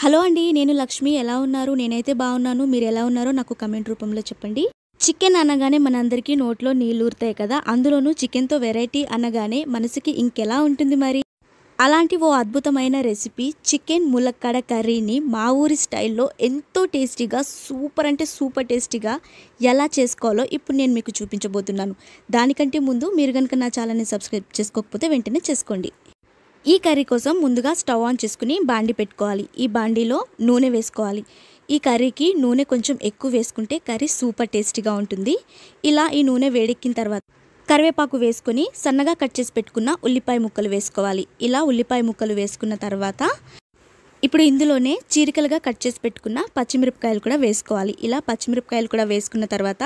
hello అండి నేను లక్ష్మి ఎలా ఉన్నారు నేనైతే బాగున్నాను మీరు ఎలా ఉన్నారో నాకు కమెంట్ రూపంలో చెప్పండి చికెన్ అనగానే మనందరికీ నోట్లో నీళ్ళూరుతాయి కదా అందులోనూ చికెన్తో వెరైటీ అనగానే మనసుకి ఇంకెలా ఉంటుంది మరి అలాంటి ఓ అద్భుతమైన రెసిపీ చికెన్ ములక్కడ కర్రీని మా ఊరి స్టైల్లో ఎంతో టేస్టీగా సూపర్ అంటే సూపర్ టేస్టీగా ఎలా చేసుకోవాలో ఇప్పుడు నేను మీకు చూపించబోతున్నాను దానికంటే ముందు మీరు కనుక నా ఛానల్ని సబ్స్క్రైబ్ చేసుకోకపోతే వెంటనే చేసుకోండి ఈ కర్రీ కోసం ముందుగా స్టవ్ ఆన్ చేసుకుని బాండి పెట్టుకోవాలి ఈ బాండీలో నూనె వేసుకోవాలి ఈ కర్రీకి నూనె కొంచెం ఎక్కువ వేసుకుంటే కర్రీ సూపర్ టేస్టీగా ఉంటుంది ఇలా ఈ నూనె వేడెక్కిన తర్వాత కరివేపాకు వేసుకొని సన్నగా కట్ చేసి పెట్టుకున్న ఉల్లిపాయ ముక్కలు వేసుకోవాలి ఇలా ఉల్లిపాయ ముక్కలు వేసుకున్న తర్వాత ఇప్పుడు ఇందులోనే చీరికలుగా కట్ చేసి పెట్టుకున్న పచ్చిమిరపకాయలు కూడా వేసుకోవాలి ఇలా పచ్చిమిరపకాయలు కూడా వేసుకున్న తర్వాత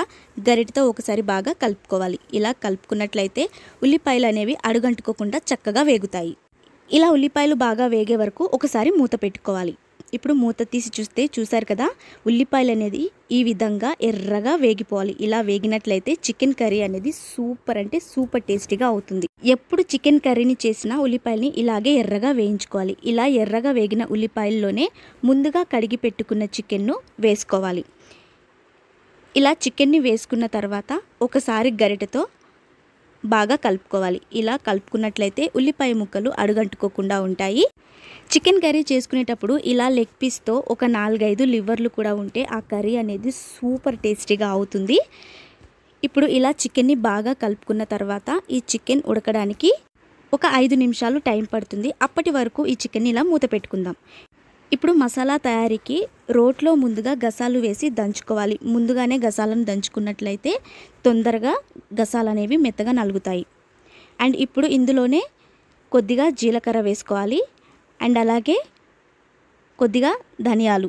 గరిటతో ఒకసారి బాగా కలుపుకోవాలి ఇలా కలుపుకున్నట్లయితే ఉల్లిపాయలు అనేవి అడుగంటుకోకుండా చక్కగా వేగుతాయి ఇలా ఉల్లిపాయలు బాగా వేగే వరకు ఒకసారి మూత పెట్టుకోవాలి ఇప్పుడు మూత తీసి చూస్తే చూసారు కదా ఉల్లిపాయలు అనేది ఈ విధంగా ఎర్రగా వేగిపోవాలి ఇలా వేగినట్లయితే చికెన్ కర్రీ అనేది సూపర్ అంటే సూపర్ టేస్టీగా అవుతుంది ఎప్పుడు చికెన్ కర్రీని చేసినా ఉల్లిపాయలని ఇలాగే ఎర్రగా వేయించుకోవాలి ఇలా ఎర్రగా వేగిన ఉల్లిపాయల్లోనే ముందుగా కడిగి పెట్టుకున్న చికెన్ను వేసుకోవాలి ఇలా చికెన్ని వేసుకున్న తర్వాత ఒకసారి గరిటెతో బాగా కలుపుకోవాలి ఇలా కలుపుకున్నట్లయితే ఉల్లిపాయ ముక్కలు అడుగంటుకోకుండా ఉంటాయి చికెన్ కర్రీ చేసుకునేటప్పుడు ఇలా లెగ్ పీస్తో ఒక నాలుగైదు లివర్లు కూడా ఉంటే ఆ కర్రీ అనేది సూపర్ టేస్టీగా అవుతుంది ఇప్పుడు ఇలా చికెన్ని బాగా కలుపుకున్న తర్వాత ఈ చికెన్ ఉడకడానికి ఒక ఐదు నిమిషాలు టైం పడుతుంది అప్పటి వరకు ఈ చికెన్ని ఇలా మూత పెట్టుకుందాం ఇప్పుడు మసాలా తయారీకి రోట్లో ముందుగా గసాలు వేసి దంచుకోవాలి ముందుగానే గసాలను దంచుకున్నట్లయితే తొందరగా గసాలు అనేవి మెత్తగా నలుగుతాయి అండ్ ఇప్పుడు ఇందులోనే కొద్దిగా జీలకర్ర వేసుకోవాలి అండ్ అలాగే కొద్దిగా ధనియాలు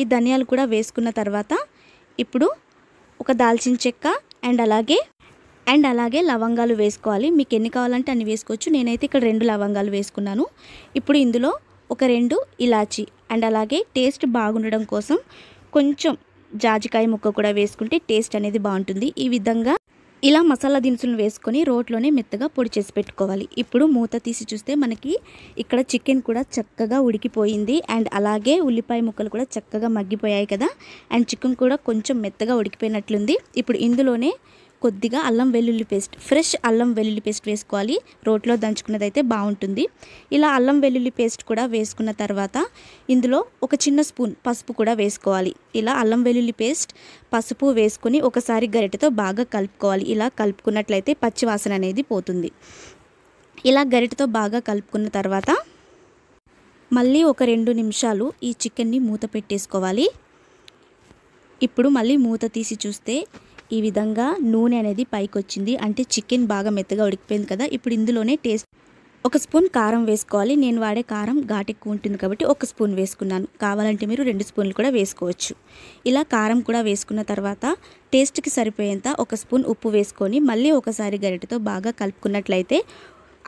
ఈ ధనియాలు కూడా వేసుకున్న తర్వాత ఇప్పుడు ఒక దాల్చిన చెక్క అండ్ అలాగే అండ్ అలాగే లవంగాలు వేసుకోవాలి మీకు ఎన్ని కావాలంటే అన్ని వేసుకోవచ్చు నేనైతే ఇక్కడ రెండు లవంగాలు వేసుకున్నాను ఇప్పుడు ఇందులో ఒక రెండు ఇలాచి అండ్ అలాగే టేస్ట్ బాగుండడం కోసం కొంచెం జాజికాయ ముక్క కూడా వేసుకుంటే టేస్ట్ అనేది బాగుంటుంది ఈ విధంగా ఇలా మసాలా దినుసులను వేసుకొని రోట్లోనే మెత్తగా పొడి చేసి పెట్టుకోవాలి ఇప్పుడు మూత తీసి చూస్తే మనకి ఇక్కడ చికెన్ కూడా చక్కగా ఉడికిపోయింది అండ్ అలాగే ఉల్లిపాయ ముక్కలు కూడా చక్కగా మగ్గిపోయాయి కదా అండ్ చికెన్ కూడా కొంచెం మెత్తగా ఉడికిపోయినట్లుంది ఇప్పుడు ఇందులోనే కొద్దిగా అల్లం వెల్లుల్లి పేస్ట్ ఫ్రెష్ అల్లం వెల్లుల్లి పేస్ట్ వేసుకోవాలి రోట్లో దంచుకున్నది అయితే బాగుంటుంది ఇలా అల్లం వెల్లుల్లి పేస్ట్ కూడా వేసుకున్న తర్వాత ఇందులో ఒక చిన్న స్పూన్ పసుపు కూడా వేసుకోవాలి ఇలా అల్లం వెల్లుల్లి పేస్ట్ పసుపు వేసుకుని ఒకసారి గరిటతో బాగా కలుపుకోవాలి ఇలా కలుపుకున్నట్లయితే పచ్చివాసన అనేది పోతుంది ఇలా గరిటతో బాగా కలుపుకున్న తర్వాత మళ్ళీ ఒక రెండు నిమిషాలు ఈ చికెన్ని మూత పెట్టేసుకోవాలి ఇప్పుడు మళ్ళీ మూత తీసి చూస్తే ఈ విధంగా నూనె అనేది పైకి వచ్చింది అంటే చికెన్ బాగా మెత్తగా ఉడికిపోయింది కదా ఇప్పుడు ఇందులోనే టేస్ట్ ఒక స్పూన్ కారం వేసుకోవాలి నేను వాడే కారం ఘాటు ఎక్కువ ఉంటుంది కాబట్టి ఒక స్పూన్ వేసుకున్నాను కావాలంటే మీరు రెండు స్పూన్లు కూడా వేసుకోవచ్చు ఇలా కారం కూడా వేసుకున్న తర్వాత టేస్ట్కి సరిపోయేంత ఒక స్పూన్ ఉప్పు వేసుకొని మళ్ళీ ఒకసారి గరిటెతో బాగా కలుపుకున్నట్లయితే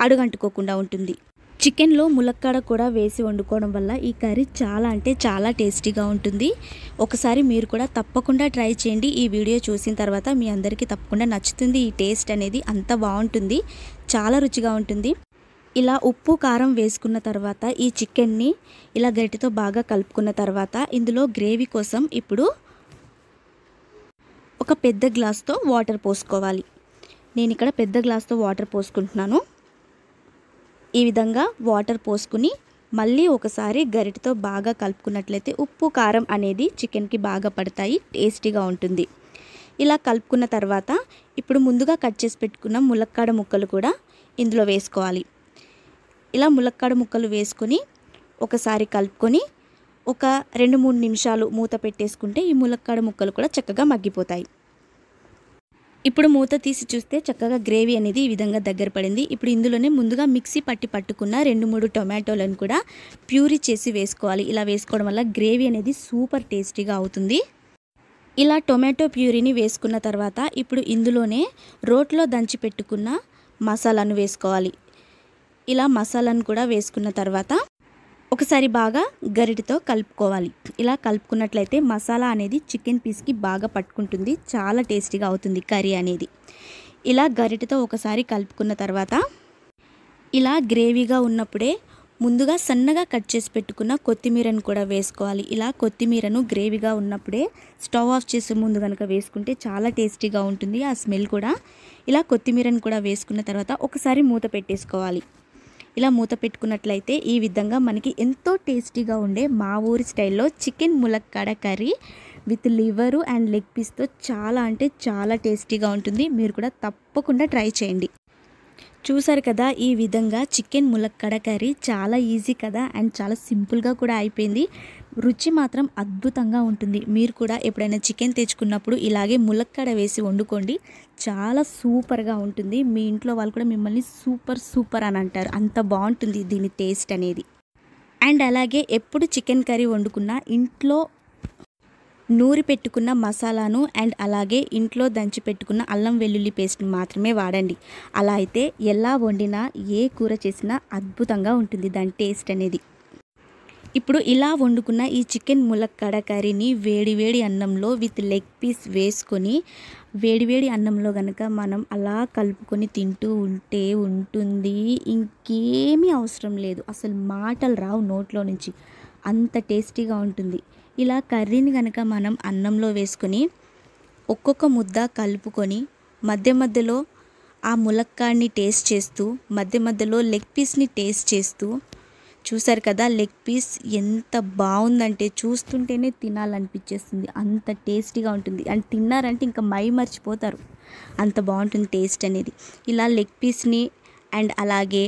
అడుగంటుకోకుండా ఉంటుంది చికెన్లో ములక్కాడ కూడా వేసి వండుకోవడం వల్ల ఈ కర్రీ చాలా అంటే చాలా టేస్టీగా ఉంటుంది ఒకసారి మీరు కూడా తప్పకుండా ట్రై చేయండి ఈ వీడియో చూసిన తర్వాత మీ అందరికీ తప్పకుండా నచ్చుతుంది ఈ టేస్ట్ అనేది అంత బాగుంటుంది చాలా రుచిగా ఉంటుంది ఇలా ఉప్పు కారం వేసుకున్న తర్వాత ఈ చికెన్ని ఇలా గరిటితో బాగా కలుపుకున్న తర్వాత ఇందులో గ్రేవీ కోసం ఇప్పుడు ఒక పెద్ద గ్లాస్తో వాటర్ పోసుకోవాలి నేను ఇక్కడ పెద్ద గ్లాస్తో వాటర్ పోసుకుంటున్నాను ఈ విధంగా వాటర్ పోసుకుని మళ్ళీ ఒకసారి గరిటతో బాగా కలుపుకున్నట్లయితే ఉప్పు కారం అనేది చికెన్కి బాగా పడతాయి టేస్టీగా ఉంటుంది ఇలా కలుపుకున్న తర్వాత ఇప్పుడు ముందుగా కట్ చేసి పెట్టుకున్న ములక్కాడ ముక్కలు కూడా ఇందులో వేసుకోవాలి ఇలా ములక్కాడ ముక్కలు వేసుకొని ఒకసారి కలుపుకొని ఒక రెండు మూడు నిమిషాలు మూత పెట్టేసుకుంటే ఈ ములక్కాడ ముక్కలు కూడా చక్కగా మగ్గిపోతాయి ఇప్పుడు మూత తీసి చూస్తే చక్కగా గ్రేవీ అనేది ఈ విధంగా దగ్గర పడింది ఇప్పుడు ఇందులోనే ముందుగా మిక్సీ పట్టి పట్టుకున్న రెండు మూడు టొమాటోలను కూడా ప్యూరీ చేసి వేసుకోవాలి ఇలా వేసుకోవడం వల్ల గ్రేవీ అనేది సూపర్ టేస్టీగా అవుతుంది ఇలా టొమాటో ప్యూరీని వేసుకున్న తర్వాత ఇప్పుడు ఇందులోనే రోట్లో దంచి పెట్టుకున్న మసాలాను వేసుకోవాలి ఇలా మసాలాను కూడా వేసుకున్న తర్వాత ఒకసారి బాగా గరిటితో కలుపుకోవాలి ఇలా కలుపుకున్నట్లయితే మసాలా అనేది చికెన్ పీస్కి బాగా పట్టుకుంటుంది చాలా టేస్టీగా అవుతుంది కర్రీ అనేది ఇలా గరిటితో ఒకసారి కలుపుకున్న తర్వాత ఇలా గ్రేవీగా ఉన్నప్పుడే ముందుగా సన్నగా కట్ చేసి పెట్టుకున్న కొత్తిమీరను కూడా వేసుకోవాలి ఇలా కొత్తిమీరను గ్రేవీగా ఉన్నప్పుడే స్టవ్ ఆఫ్ చేసే ముందు కనుక వేసుకుంటే చాలా టేస్టీగా ఉంటుంది ఆ స్మెల్ కూడా ఇలా కొత్తిమీరను కూడా వేసుకున్న తర్వాత ఒకసారి మూత పెట్టేసుకోవాలి ఇలా మూత పెట్టుకున్నట్లయితే ఈ విధంగా మనకి ఎంతో టేస్టీగా ఉండే మా ఊరి స్టైల్లో చికెన్ ములక్కాడ curry with liver and leg పీస్తో చాలా అంటే చాలా టేస్టీగా ఉంటుంది మీరు కూడా తప్పకుండా ట్రై చేయండి చూసారు కదా ఈ విధంగా చికెన్ ములక్కడ కర్రీ చాలా ఈజీ కదా అండ్ చాలా సింపుల్గా కూడా అయిపోయింది రుచి మాత్రం అద్భుతంగా ఉంటుంది మీరు కూడా ఎప్పుడైనా చికెన్ తెచ్చుకున్నప్పుడు ఇలాగే ములక్కడ వేసి వండుకోండి చాలా సూపర్గా ఉంటుంది మీ ఇంట్లో వాళ్ళు కూడా మిమ్మల్ని సూపర్ సూపర్ అని అంటారు అంత బాగుంటుంది దీని టేస్ట్ అనేది అండ్ అలాగే ఎప్పుడు చికెన్ కర్రీ వండుకున్నా ఇంట్లో నూరి పెట్టుకున్న మసాలాను అండ్ అలాగే ఇంట్లో దంచి పెట్టుకున్న అల్లం వెల్లుల్లి పేస్ట్ని మాత్రమే వాడండి అలా అయితే ఎలా వండినా ఏ కూర చేసినా అద్భుతంగా ఉంటుంది దాని టేస్ట్ అనేది ఇప్పుడు ఇలా వండుకున్న ఈ చికెన్ ములక్కడ కర్రీని వేడివేడి అన్నంలో విత్ లెగ్ పీస్ వేసుకొని వేడివేడి అన్నంలో కనుక మనం అలా కలుపుకొని తింటూ ఉంటే ఉంటుంది ఇంకేమీ అవసరం లేదు అసలు మాటలు రావు నోట్లో నుంచి అంత టేస్టీగా ఉంటుంది ఇలా కర్రీని కనుక మనం అన్నంలో వేసుకొని ఒక్కొక్క ముద్ద కలుపుకొని మధ్య మధ్యలో ఆ ములక్కాడిని టేస్ట్ చేస్తూ మధ్య మధ్యలో లెగ్ పీస్ని టేస్ట్ చేస్తూ చూసారు కదా లెగ్ పీస్ ఎంత బాగుందంటే చూస్తుంటేనే తినాలనిపించేస్తుంది అంత టేస్టీగా ఉంటుంది అండ్ తిన్నారంటే ఇంకా మై మర్చిపోతారు అంత బాగుంటుంది టేస్ట్ అనేది ఇలా లెగ్ పీస్ని అండ్ అలాగే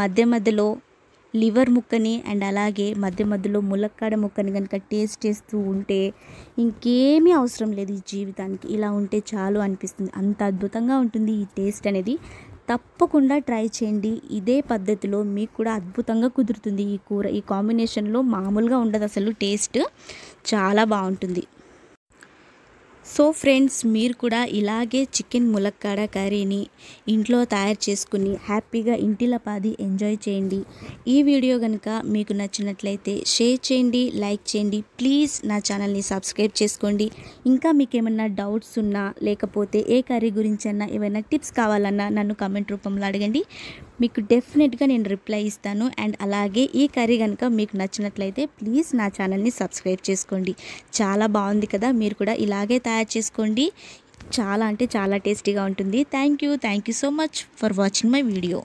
మధ్య మధ్యలో లివర్ ముక్కని అండ్ అలాగే మధ్య మధ్యలో ములక్కాడ ముక్కని కనుక టేస్ట్ చేస్తూ ఉంటే ఇంకేమీ అవసరం లేదు ఈ జీవితానికి ఇలా ఉంటే చాలు అనిపిస్తుంది అంత అద్భుతంగా ఉంటుంది ఈ టేస్ట్ అనేది తప్పకుండా ట్రై చేయండి ఇదే పద్ధతిలో మీకు కూడా అద్భుతంగా కుదురుతుంది ఈ కూర ఈ కాంబినేషన్లో మామూలుగా ఉండదు అసలు టేస్ట్ చాలా బాగుంటుంది సో ఫ్రెండ్స్ మీరు కూడా ఇలాగే చికెన్ ములక్కాడ కర్రీని ఇంట్లో తయారు చేసుకుని హ్యాపీగా పాది ఎంజాయ్ చేయండి ఈ వీడియో కనుక మీకు నచ్చినట్లయితే షేర్ చేయండి లైక్ చేయండి ప్లీజ్ నా ఛానల్ని సబ్స్క్రైబ్ చేసుకోండి ఇంకా మీకు ఏమన్నా డౌట్స్ ఉన్నా లేకపోతే ఏ కర్రీ గురించి అన్నా ఏమైనా టిప్స్ కావాలన్నా నన్ను కామెంట్ రూపంలో అడగండి మీకు డెఫినెట్గా నేను రిప్లై ఇస్తాను అండ్ అలాగే ఈ కర్రీ కనుక మీకు నచ్చినట్లయితే ప్లీజ్ నా ఛానల్ని సబ్స్క్రైబ్ చేసుకోండి చాలా బాగుంది కదా మీరు కూడా ఇలాగే తయారు చేసుకోండి చాలా అంటే చాలా టేస్టీగా ఉంటుంది thank you thank you so much for watching my video